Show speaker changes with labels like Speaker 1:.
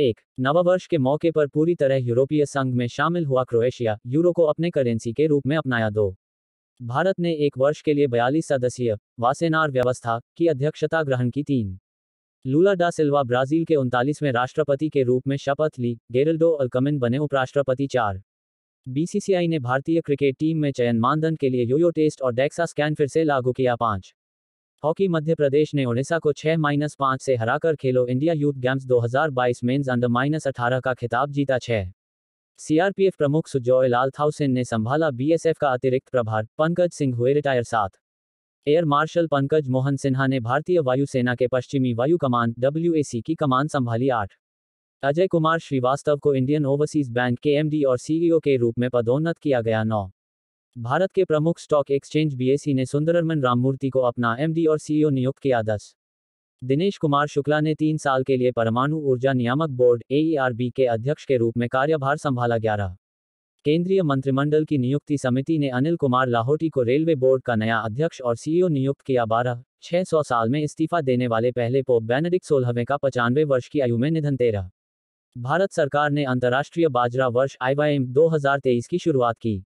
Speaker 1: एक नववर्ष के मौके पर पूरी तरह यूरोपीय संघ में शामिल हुआ क्रोएशिया यूरो को अपने करेंसी के रूप में अपनाया दो भारत ने एक वर्ष के लिए बयालीस सदस्यीय वासेनार व्यवस्था की अध्यक्षता ग्रहण की तीन लूला डा सिल्वा ब्राजील के उनतालीसवें राष्ट्रपति के रूप में शपथ ली गेरल्डो अल्कमिन बने उपराष्ट्रपति चार बीसीसीआई ने भारतीय क्रिकेट टीम में चयन मानदंड के लिए यूयो टेस्ट और डेक्सा स्कैन फिर से लागू किया पांच हॉकी मध्य प्रदेश ने उड़ीसा को छह माइनस पाँच से हराकर Khelo India youth games 2022 men's under minus अठारह का खिताब जीता छह सीआरपीएफ प्रमुख सुजॉय लाल थाउसेन ने संभाला बीएसएफ का अतिरिक्त प्रभार पंकज सिंह हुए रिटायर साथ एयर मार्शल पंकज मोहन सिन्हा ने भारतीय वायुसेना के पश्चिमी वायु कमान डब्ल्यू की कमान संभाली आठ अजय कुमार श्रीवास्तव को इंडियन ओवरसीज बैंक के एमडी और सीईओ e के रूप में पदोन्नत किया गया नौ भारत के प्रमुख स्टॉक एक्सचेंज बीएसई ने सुंदररमन राममूर्ति को अपना एमडी और सीईओ e नियुक्त किया दस दिनेश कुमार शुक्ला ने तीन साल के लिए परमाणु ऊर्जा नियामक बोर्ड ए e के अध्यक्ष के रूप में कार्यभार संभाला ग्यारह केंद्रीय मंत्रिमंडल की नियुक्ति समिति ने अनिल कुमार लाहौटी को रेलवे बोर्ड का नया अध्यक्ष और सीईओ e नियुक्त किया बारह छह सौ साल में इस्तीफा देने वाले पहले पोप बेनेडिक्ट सोलहवें का पचानवे वर्ष की आयु में निधन तेरह भारत सरकार ने अंतर्राष्ट्रीय बाजरा वर्ष आईवाएम 2023 की शुरुआत की